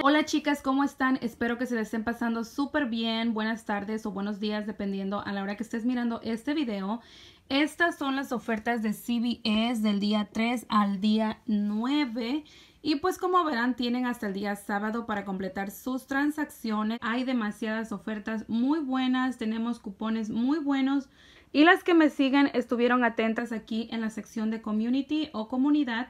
Hola chicas, ¿cómo están? Espero que se les estén pasando súper bien. Buenas tardes o buenos días, dependiendo a la hora que estés mirando este video. Estas son las ofertas de CBS del día 3 al día 9. Y pues como verán, tienen hasta el día sábado para completar sus transacciones. Hay demasiadas ofertas muy buenas, tenemos cupones muy buenos. Y las que me siguen estuvieron atentas aquí en la sección de community o comunidad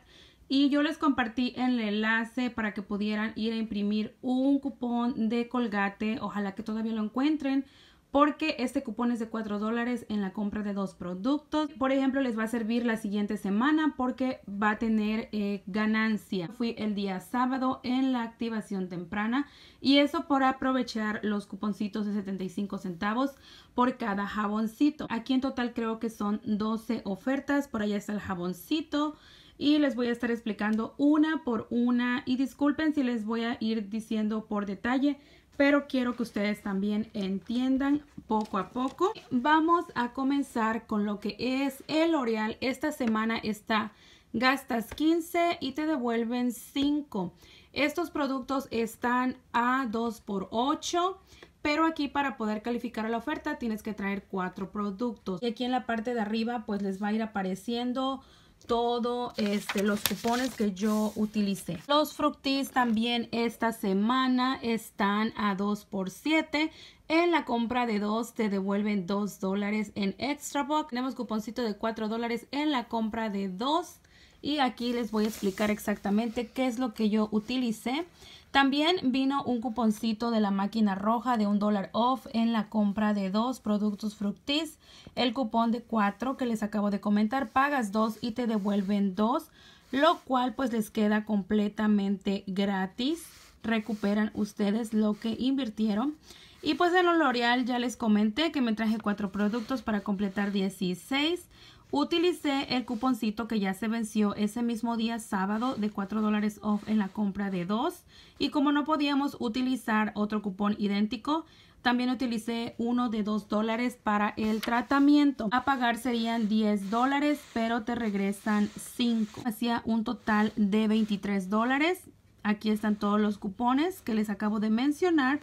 y yo les compartí el enlace para que pudieran ir a imprimir un cupón de colgate. Ojalá que todavía lo encuentren porque este cupón es de 4 dólares en la compra de dos productos. Por ejemplo, les va a servir la siguiente semana porque va a tener eh, ganancia. Fui el día sábado en la activación temprana y eso por aprovechar los cuponcitos de 75 centavos por cada jaboncito. Aquí en total creo que son 12 ofertas. Por allá está el jaboncito y les voy a estar explicando una por una y disculpen si les voy a ir diciendo por detalle, pero quiero que ustedes también entiendan poco a poco. Vamos a comenzar con lo que es el L'Oreal. Esta semana está gastas 15 y te devuelven 5. Estos productos están a 2 por 8 pero aquí para poder calificar la oferta tienes que traer cuatro productos. Y aquí en la parte de arriba pues les va a ir apareciendo todo este, los cupones que yo utilicé. Los fructis también esta semana están a 2 por 7 en la compra de dos te devuelven 2 dólares en Extra Box. Tenemos cuponcito de 4 dólares en la compra de dos. Y aquí les voy a explicar exactamente qué es lo que yo utilicé. También vino un cuponcito de la máquina roja de un dólar off en la compra de dos productos fructis. El cupón de cuatro que les acabo de comentar, pagas dos y te devuelven dos, lo cual pues les queda completamente gratis. Recuperan ustedes lo que invirtieron. Y pues en L'Oreal ya les comenté que me traje cuatro productos para completar 16. Utilicé el cuponcito que ya se venció ese mismo día sábado de 4 dólares off en la compra de dos. Y como no podíamos utilizar otro cupón idéntico, también utilicé uno de 2 dólares para el tratamiento. A pagar serían 10 dólares, pero te regresan 5. Hacía un total de 23 dólares. Aquí están todos los cupones que les acabo de mencionar.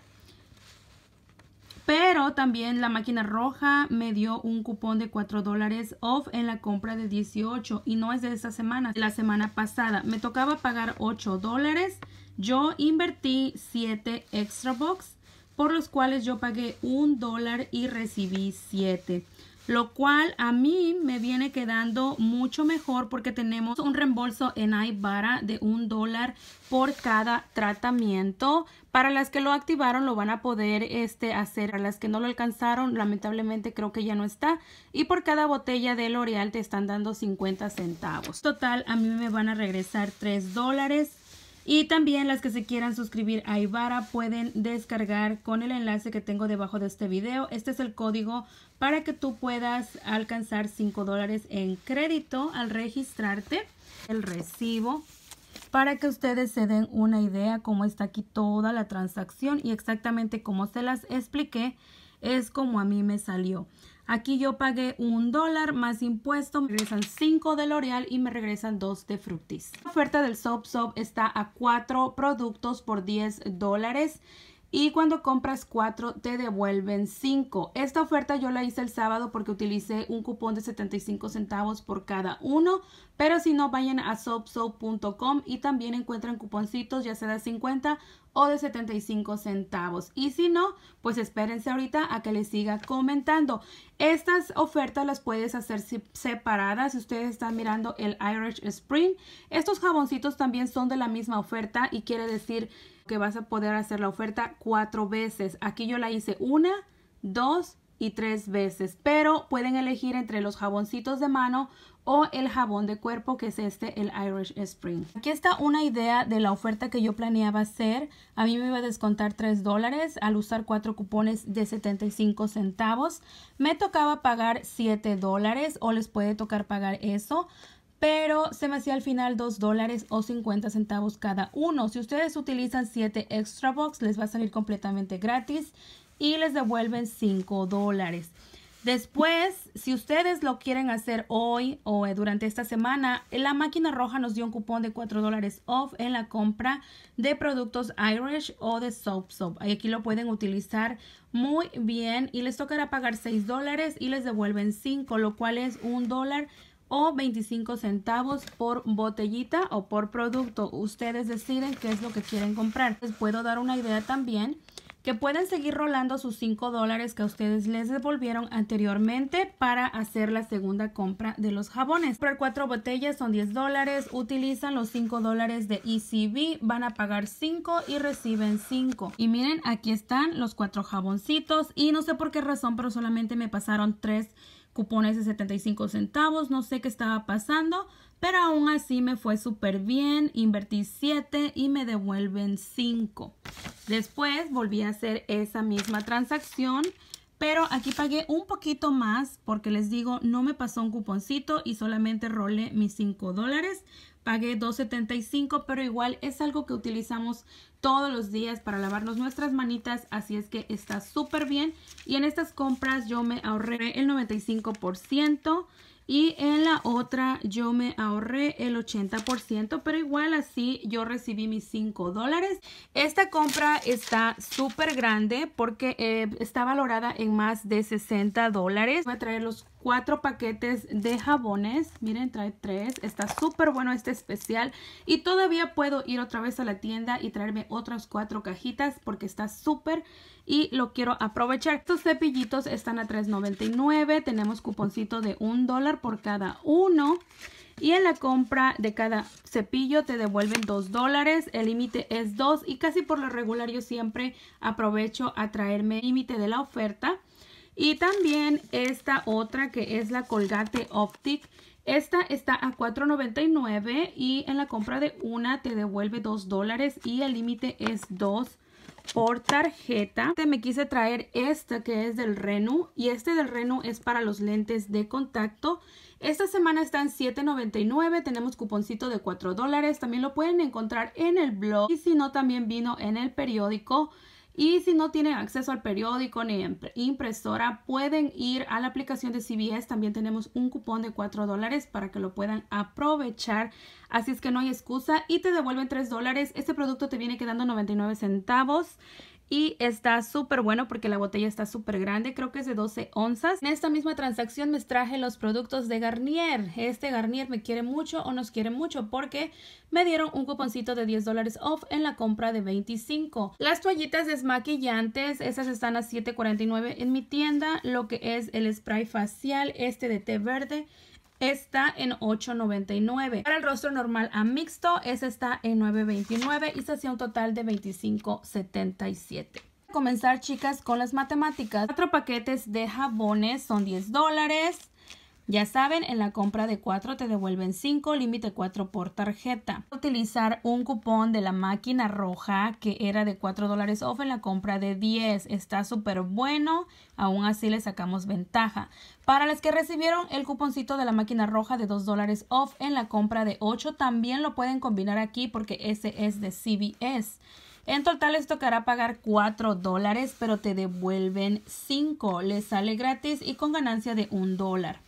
Pero también la máquina roja me dio un cupón de 4 dólares off en la compra de 18 y no es de esta semana, la semana pasada. Me tocaba pagar 8 dólares. Yo invertí 7 extra box por los cuales yo pagué 1 dólar y recibí 7 lo cual a mí me viene quedando mucho mejor porque tenemos un reembolso en Ibarra de un dólar por cada tratamiento. Para las que lo activaron lo van a poder este, hacer. Para las que no lo alcanzaron, lamentablemente creo que ya no está. Y por cada botella de L'Oreal te están dando 50 centavos. Total, a mí me van a regresar 3 dólares y también las que se quieran suscribir a Ivara pueden descargar con el enlace que tengo debajo de este video. Este es el código para que tú puedas alcanzar 5 dólares en crédito al registrarte el recibo para que ustedes se den una idea cómo está aquí toda la transacción y exactamente como se las expliqué es como a mí me salió. Aquí yo pagué un dólar más impuesto, me regresan 5 de L'Oreal y me regresan 2 de Fructis. La oferta del Soap Soap está a 4 productos por 10 dólares y cuando compras 4 te devuelven 5. Esta oferta yo la hice el sábado porque utilicé un cupón de 75 centavos por cada uno, pero si no, vayan a soapsoap.com y también encuentran cuponcitos ya sea de 50 o de 75 centavos. Y si no, pues espérense ahorita a que les siga comentando. Estas ofertas las puedes hacer separadas si ustedes están mirando el Irish Spring. Estos jaboncitos también son de la misma oferta y quiere decir que vas a poder hacer la oferta cuatro veces. Aquí yo la hice una, dos, y tres veces, pero pueden elegir entre los jaboncitos de mano o el jabón de cuerpo que es este, el Irish Spring. Aquí está una idea de la oferta que yo planeaba hacer. A mí me iba a descontar 3 dólares al usar cuatro cupones de 75 centavos. Me tocaba pagar 7 dólares o les puede tocar pagar eso pero se me hacía al final dos dólares o 50 centavos cada uno. Si ustedes utilizan 7 extra box, les va a salir completamente gratis y les devuelven 5 dólares. Después, si ustedes lo quieren hacer hoy o eh, durante esta semana, la máquina roja nos dio un cupón de 4 dólares off en la compra de productos Irish o de Soap Soap. Aquí lo pueden utilizar muy bien y les tocará pagar 6 dólares y les devuelven 5, lo cual es 1 dólar o 25 centavos por botellita o por producto. Ustedes deciden qué es lo que quieren comprar. Les puedo dar una idea también que pueden seguir rolando sus 5 dólares que a ustedes les devolvieron anteriormente para hacer la segunda compra de los jabones. Comprar 4 botellas son 10 dólares, utilizan los 5 dólares de ECB, van a pagar 5 y reciben 5. Y miren, aquí están los 4 jaboncitos y no sé por qué razón, pero solamente me pasaron 3 cupones de 75 centavos, no sé qué estaba pasando, pero aún así me fue súper bien, invertí 7 y me devuelven 5. Después volví a hacer esa misma transacción, pero aquí pagué un poquito más porque les digo, no me pasó un cuponcito y solamente rolé mis 5 dólares pagué 2.75, pero igual es algo que utilizamos todos los días para lavarnos nuestras manitas, así es que está súper bien. Y en estas compras yo me ahorré el 95%. Y en la otra yo me ahorré el 80%, pero igual así yo recibí mis 5 dólares. Esta compra está súper grande porque eh, está valorada en más de 60 dólares. Voy a traer los cuatro paquetes de jabones. Miren, trae tres. Está súper bueno este especial. Y todavía puedo ir otra vez a la tienda y traerme otras cuatro cajitas porque está súper y lo quiero aprovechar. Estos cepillitos están a $3.99. Tenemos cuponcito de un dólar por cada uno. Y en la compra de cada cepillo te devuelven 2 dólares. El límite es 2 y casi por lo regular yo siempre aprovecho a traerme límite de la oferta. Y también esta otra que es la Colgate Optic. Esta está a $4.99 y en la compra de una te devuelve $2 dólares y el límite es 2 por tarjeta. Este me quise traer esta que es del Renu y este del Renu es para los lentes de contacto. Esta semana está en $7.99, tenemos cuponcito de $4 dólares, también lo pueden encontrar en el blog y si no también vino en el periódico. Y si no tienen acceso al periódico ni em-, impresora, pueden ir a la aplicación de CBS. También tenemos un cupón de 4 dólares para que lo puedan aprovechar. Así es que no hay excusa y te devuelven 3 dólares. Este producto te viene quedando 99 centavos y está súper bueno porque la botella está súper grande, creo que es de 12 onzas. En esta misma transacción me traje los productos de Garnier. Este Garnier me quiere mucho o nos quiere mucho porque me dieron un cuponcito de 10 dólares off en la compra de 25. Las toallitas desmaquillantes, esas están a 7.49 en mi tienda, lo que es el spray facial, este de té verde está en 8.99. Para el rostro normal a mixto, es está en 9.29 y se hacía un total de 25.77. Comenzar chicas con las matemáticas. Cuatro paquetes de jabones son 10 dólares. Ya saben, en la compra de 4 te devuelven 5, límite 4 por tarjeta. Utilizar un cupón de la máquina roja que era de 4 dólares off en la compra de 10. Está súper bueno, aún así le sacamos ventaja. Para las que recibieron el cuponcito de la máquina roja de 2 dólares off en la compra de 8, también lo pueden combinar aquí porque ese es de CBS. En total les tocará pagar 4 dólares, pero te devuelven 5. Les sale gratis y con ganancia de 1 dólar.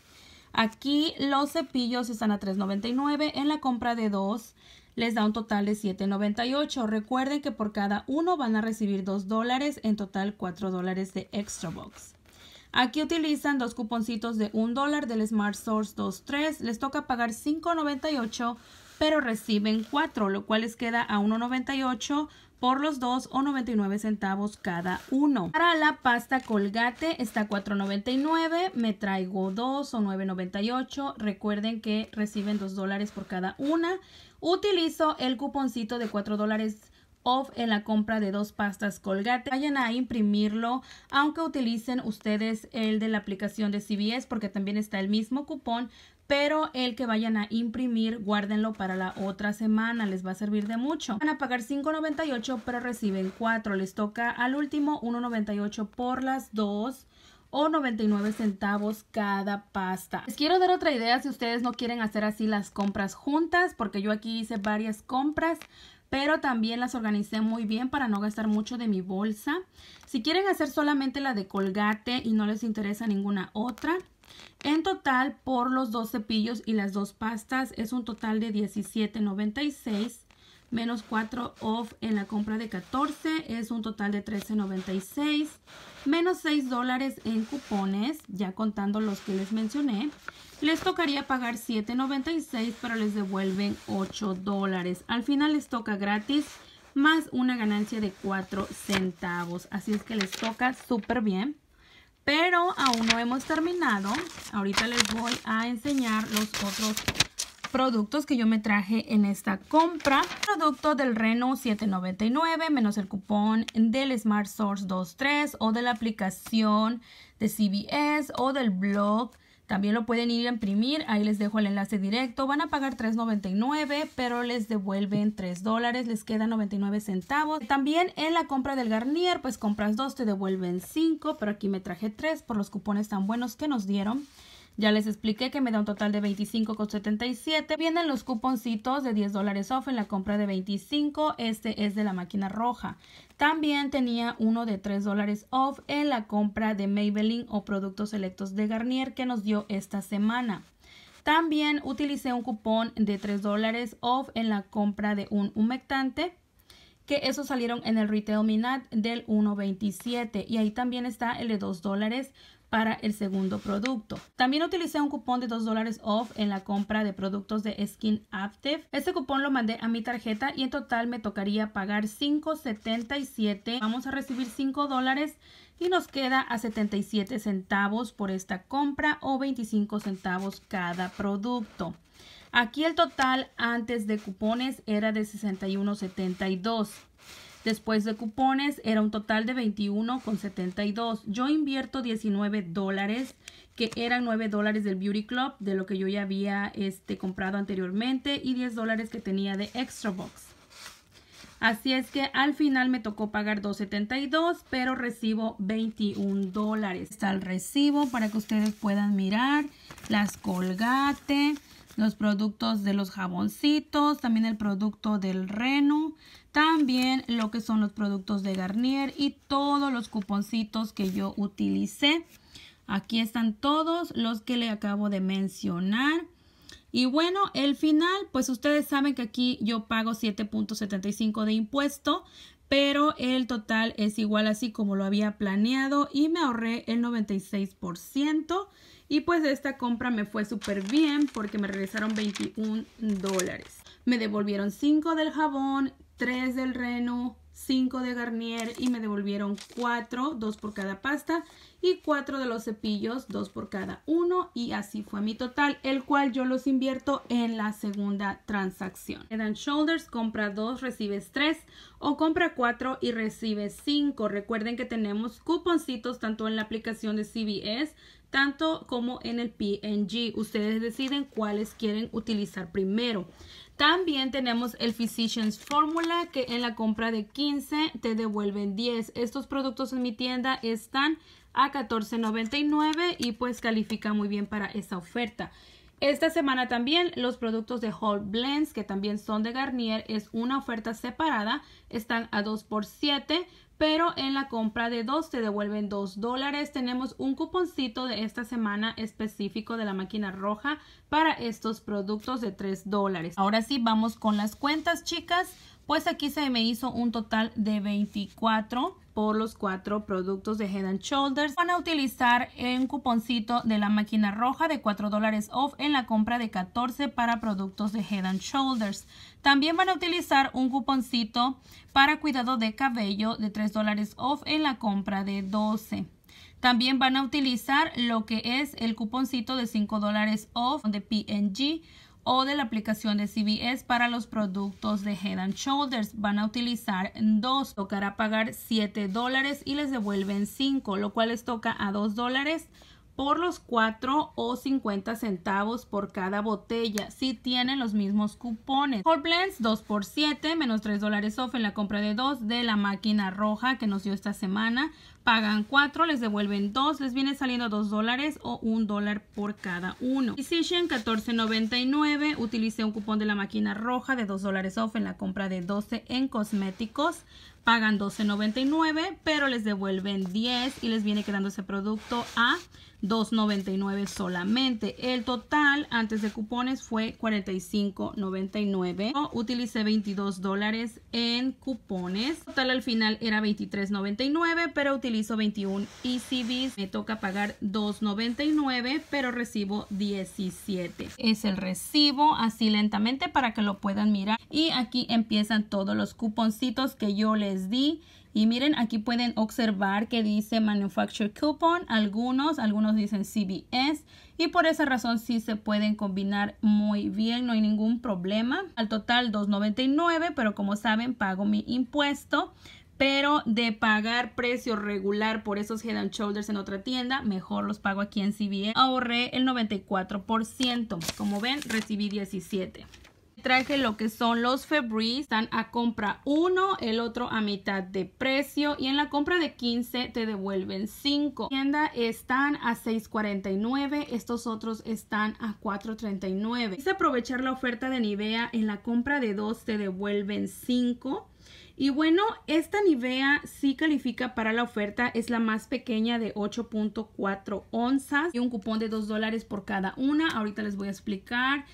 Aquí los cepillos están a $3.99. En la compra de dos les da un total de $7.98. Recuerden que por cada uno van a recibir $2 dólares, en total $4 dólares de Extra Box. Aquí utilizan dos cuponcitos de $1 dólar del Smart Source 23. Les toca pagar $5.98, pero reciben 4, lo cual les queda a $1.98 por los dos o 99 centavos cada uno. Para la pasta colgate está 4.99, me traigo 2 o 9.98. Recuerden que reciben 2 dólares por cada una. Utilizo el cuponcito de 4 dólares off en la compra de dos pastas colgate. Vayan a imprimirlo, aunque utilicen ustedes el de la aplicación de CBS porque también está el mismo cupón, pero el que vayan a imprimir, guárdenlo para la otra semana, les va a servir de mucho. Van a pagar $5.98, pero reciben 4, les toca al último $1.98 por las dos o 99 centavos cada pasta. Les quiero dar otra idea si ustedes no quieren hacer así las compras juntas, porque yo aquí hice varias compras, pero también las organicé muy bien para no gastar mucho de mi bolsa. Si quieren hacer solamente la de colgate y no les interesa ninguna otra, en total, por los dos cepillos y las dos pastas, es un total de $17.96 menos 4 off en la compra de 14 es un total de 13.96 menos 6 dólares en cupones ya contando los que les mencioné les tocaría pagar 7.96 pero les devuelven 8 dólares al final les toca gratis más una ganancia de 4 centavos así es que les toca súper bien pero aún no hemos terminado. Ahorita les voy a enseñar los otros productos que yo me traje en esta compra. Producto del Reno 7.99 menos el cupón del Smart Source 23 o de la aplicación de CBS o del blog también lo pueden ir a imprimir, ahí les dejo el enlace directo. Van a pagar $3.99, pero les devuelven $3 dólares, les quedan 99 centavos. También en la compra del Garnier, pues compras dos, te devuelven 5, pero aquí me traje tres por los cupones tan buenos que nos dieron. Ya les expliqué que me da un total de 25,77. Vienen los cuponcitos de 10 dólares off en la compra de 25. Este es de la máquina roja. También tenía uno de 3 dólares off en la compra de Maybelline o productos selectos de Garnier que nos dio esta semana. También utilicé un cupón de 3 dólares off en la compra de un humectante que esos salieron en el Retail Minat del 1.27 y ahí también está el de 2 dólares para el segundo producto. También utilicé un cupón de 2 dólares off en la compra de productos de Skin Active. Este cupón lo mandé a mi tarjeta y en total me tocaría pagar 5.77. Vamos a recibir 5 dólares y nos queda a 77 centavos por esta compra o 25 centavos cada producto. Aquí el total antes de cupones era de 61.72. Después de cupones era un total de 21,72. Yo invierto 19 dólares, que eran 9 dólares del Beauty Club, de lo que yo ya había este, comprado anteriormente, y 10 dólares que tenía de Extra Box. Así es que al final me tocó pagar 2.72, pero recibo 21 dólares. Está el recibo para que ustedes puedan mirar las colgate los productos de los jaboncitos, también el producto del reno, también lo que son los productos de Garnier y todos los cuponcitos que yo utilicé. Aquí están todos los que le acabo de mencionar. Y bueno, el final, pues ustedes saben que aquí yo pago 7.75 de impuesto, pero el total es igual así como lo había planeado y me ahorré el 96%. Y pues esta compra me fue súper bien porque me regresaron 21 dólares. Me devolvieron 5 del jabón, 3 del reno, 5 de Garnier y me devolvieron 4, 2 por cada pasta y 4 de los cepillos, 2 por cada uno y así fue mi total, el cual yo los invierto en la segunda transacción. Head Shoulders compra 2, recibes 3 o compra 4 y recibes 5. Recuerden que tenemos cuponcitos tanto en la aplicación de CBS tanto como en el PNG. Ustedes deciden cuáles quieren utilizar primero. También tenemos el Physician's Formula que en la compra de 15 te devuelven 10. Estos productos en mi tienda están a $14.99 y pues califica muy bien para esa oferta. Esta semana también los productos de Whole Blends que también son de Garnier es una oferta separada, están a 2 por 7 pero en la compra de dos te devuelven dos dólares. Tenemos un cuponcito de esta semana específico de la máquina roja para estos productos de tres dólares. Ahora sí, vamos con las cuentas, chicas pues aquí se me hizo un total de 24 por los cuatro productos de Head and Shoulders. Van a utilizar un cuponcito de la máquina roja de 4 dólares off en la compra de 14 para productos de Head and Shoulders. También van a utilizar un cuponcito para cuidado de cabello de 3 dólares off en la compra de 12. También van a utilizar lo que es el cuponcito de 5 dólares off de P&G o de la aplicación de CBS para los productos de Head and Shoulders. Van a utilizar dos, tocará pagar 7 dólares y les devuelven 5, lo cual les toca a 2 dólares por los 4 o 50 centavos por cada botella si tienen los mismos cupones. Whole Blends 2 por 7 menos 3 dólares off en la compra de 2 de la máquina roja que nos dio esta semana pagan 4, les devuelven 2, les viene saliendo 2 dólares o 1 dólar por cada uno. Decision 14.99, utilicé un cupón de la máquina roja de 2 dólares off en la compra de 12 en cosméticos. Pagan 12.99, pero les devuelven 10 y les viene quedando ese producto a 2.99 solamente. El total antes de cupones fue 45.99. Utilicé 22 dólares en cupones. El total al final era 23.99, pero utilicé hizo 21 ECBs, me toca pagar 2.99, pero recibo 17. Es el recibo así lentamente para que lo puedan mirar. Y aquí empiezan todos los cuponcitos que yo les di. Y miren, aquí pueden observar que dice Manufacture Coupon, algunos, algunos dicen CBS y por esa razón sí se pueden combinar muy bien, no hay ningún problema. Al total $2.99, pero como saben pago mi impuesto pero de pagar precio regular por esos Head Shoulders en otra tienda, mejor los pago aquí en CBN. Ahorré el 94%, como ven recibí 17 traje lo que son los Febreze, están a compra uno el otro a mitad de precio y en la compra de 15 te devuelven 5. Tienda están a 6.49, estos otros están a 4.39. Quise aprovechar la oferta de Nivea, en la compra de 2 te devuelven 5 y bueno, esta Nivea sí califica para la oferta, es la más pequeña de 8.4 onzas y un cupón de 2 dólares por cada una. Ahorita les voy a explicar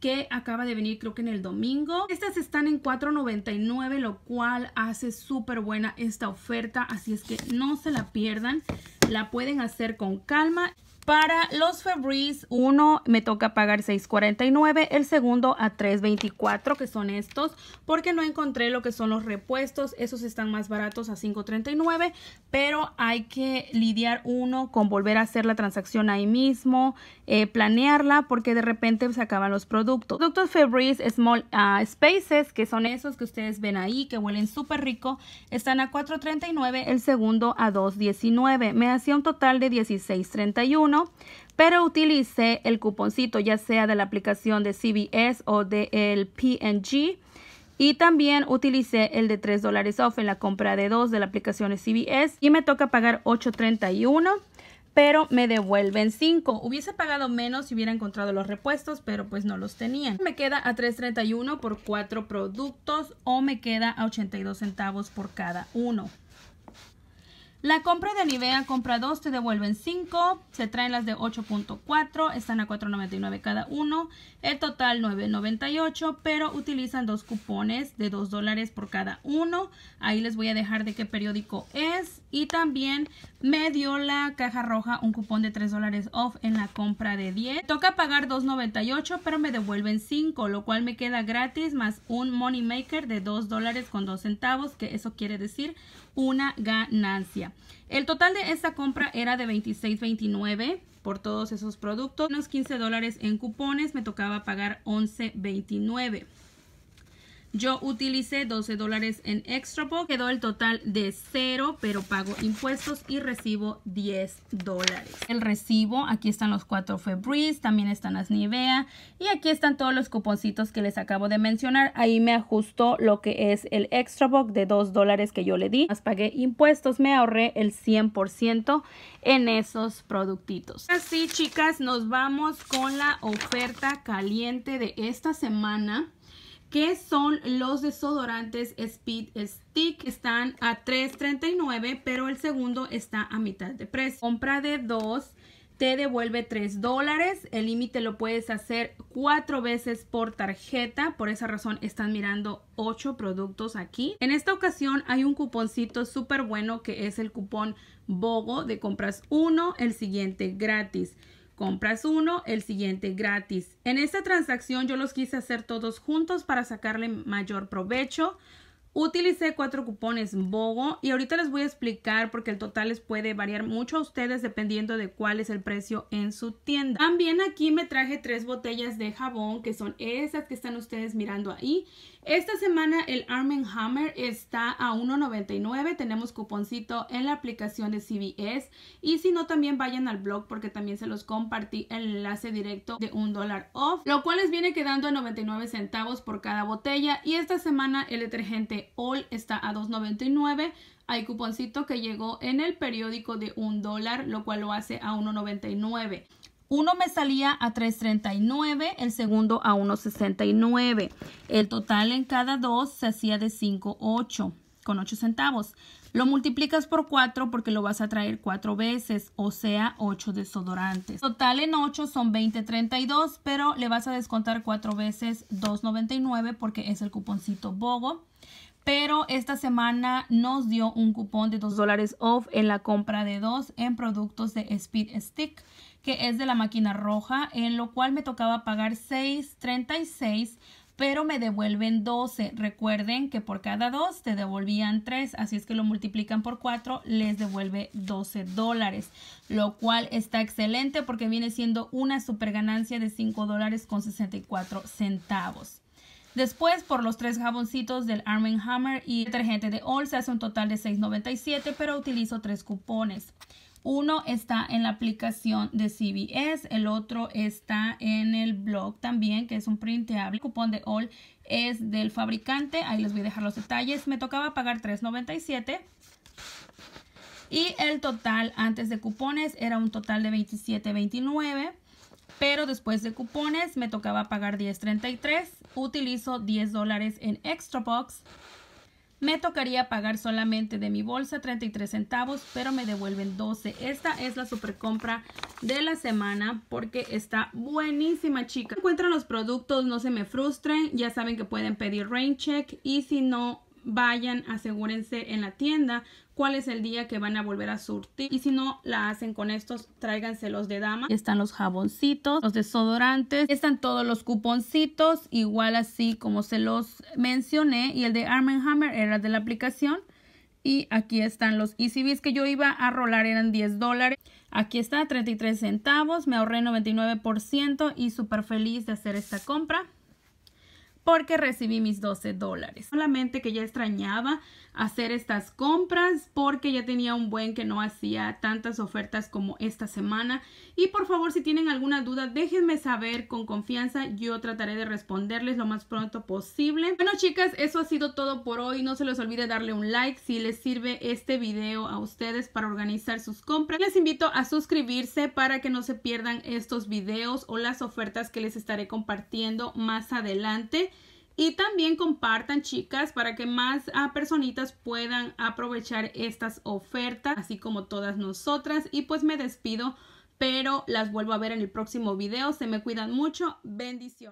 que acaba de venir creo que en el domingo. Estas están en $4.99, lo cual hace súper buena esta oferta, así es que no se la pierdan. La pueden hacer con calma. Para los Febreze, uno me toca pagar $6.49, el segundo a $3.24, que son estos, porque no encontré lo que son los repuestos. Esos están más baratos a $5.39, pero hay que lidiar uno con volver a hacer la transacción ahí mismo, eh, planearla, porque de repente se acaban los productos. Productos Febreze Small ah, Spaces, que son esos que ustedes ven ahí, que huelen súper rico, están a $4.39, el segundo a $2.19. Me hacía un total de $16.31 pero utilicé el cuponcito ya sea de la aplicación de CBS o del de PNG y también utilicé el de 3 dólares off en la compra de 2 de la aplicación de CBS y me toca pagar 8.31 pero me devuelven 5. Hubiese pagado menos si hubiera encontrado los repuestos, pero pues no los tenían. Me queda a 3.31 por 4 productos o me queda a 82 centavos por cada uno. La compra de Nivea, compra 2, te devuelven 5. Se traen las de 8.4, están a 4.99 cada uno. El total 9.98, pero utilizan dos cupones de 2 dólares por cada uno. Ahí les voy a dejar de qué periódico es y también me dio la caja roja un cupón de 3 off en la compra de 10. Toca pagar 2.98 pero me devuelven 5, lo cual me queda gratis más un money maker de 2 con 2 centavos, que eso quiere decir una ganancia. El total de esta compra era de 26.29 por todos esos productos. Unos 15 en cupones, me tocaba pagar 11.29. Yo utilicé 12 dólares en box quedó el total de $0, pero pago impuestos y recibo 10 dólares. El recibo, aquí están los cuatro Febreze, también están las Nivea y aquí están todos los cuponcitos que les acabo de mencionar. Ahí me ajustó lo que es el Extra box de 2 dólares que yo le di. Más pagué impuestos, me ahorré el 100% en esos productitos. Así chicas, nos vamos con la oferta caliente de esta semana que son los desodorantes Speed Stick. Están a $3.39, pero el segundo está a mitad de precio. Compra de dos te devuelve 3 dólares. El límite lo puedes hacer cuatro veces por tarjeta. Por esa razón están mirando ocho productos aquí. En esta ocasión hay un cuponcito súper bueno que es el cupón BOGO de compras uno el siguiente gratis. Compras uno, el siguiente gratis. En esta transacción yo los quise hacer todos juntos para sacarle mayor provecho Utilicé cuatro cupones BOGO y ahorita les voy a explicar porque el total les puede variar mucho a ustedes dependiendo de cuál es el precio en su tienda. También aquí me traje tres botellas de jabón que son esas que están ustedes mirando ahí. Esta semana el Arm Hammer está a $1.99. Tenemos cuponcito en la aplicación de CBS y si no también vayan al blog porque también se los compartí el enlace directo de un dólar off, lo cual les viene quedando a 99 centavos por cada botella y esta semana el detergente All está a 2.99. Hay cuponcito que llegó en el periódico de un dólar, lo cual lo hace a 1.99. Uno me salía a 3.39, el segundo a 1.69. El total en cada dos se hacía de 5.8 con 8 centavos. Lo multiplicas por 4 porque lo vas a traer 4 veces, o sea, 8 desodorantes. Total en 8 son 20.32, pero le vas a descontar 4 veces 2.99 porque es el cuponcito BOGO pero esta semana nos dio un cupón de 2 dólares off en la compra de dos en productos de Speed Stick, que es de la máquina roja, en lo cual me tocaba pagar 6.36 pero me devuelven 12. Recuerden que por cada 2 te devolvían 3, así es que lo multiplican por 4, les devuelve 12 dólares, lo cual está excelente porque viene siendo una super ganancia de 5 dólares con 64 centavos. Después, por los tres jaboncitos del Arm Hammer y detergente de All, se hace un total de $6.97, pero utilizo tres cupones. Uno está en la aplicación de CVS, el otro está en el blog también, que es un printable. El cupón de All es del fabricante, ahí les voy a dejar los detalles. Me tocaba pagar $3.97. Y el total antes de cupones era un total de $27.29 pero después de cupones me tocaba pagar 10.33, utilizo 10 dólares en Extra Box, me tocaría pagar solamente de mi bolsa 33 centavos, pero me devuelven 12. Esta es la super compra de la semana porque está buenísima, chica Encuentran los productos, no se me frustren. Ya saben que pueden pedir rain check y si no, vayan, asegúrense en la tienda cuál es el día que van a volver a surtir. Y si no la hacen con estos, tráiganse los de dama. Están los jaboncitos, los desodorantes, están todos los cuponcitos, igual así como se los mencioné. Y el de Armenhammer Hammer era de la aplicación. Y aquí están los si que yo iba a rolar, eran 10 dólares. Aquí está, 33 centavos, me ahorré 99% y súper feliz de hacer esta compra porque recibí mis 12 dólares. Solamente que ya extrañaba hacer estas compras porque ya tenía un buen que no hacía tantas ofertas como esta semana. Y por favor, si tienen alguna duda, déjenme saber con confianza. Yo trataré de responderles lo más pronto posible. Bueno, chicas, eso ha sido todo por hoy. No se les olvide darle un like si les sirve este video a ustedes para organizar sus compras. Les invito a suscribirse para que no se pierdan estos videos o las ofertas que les estaré compartiendo más adelante. Y también compartan, chicas, para que más a ah, personitas puedan aprovechar estas ofertas, así como todas nosotras. Y pues me despido, pero las vuelvo a ver en el próximo video. Se me cuidan mucho. Bendiciones.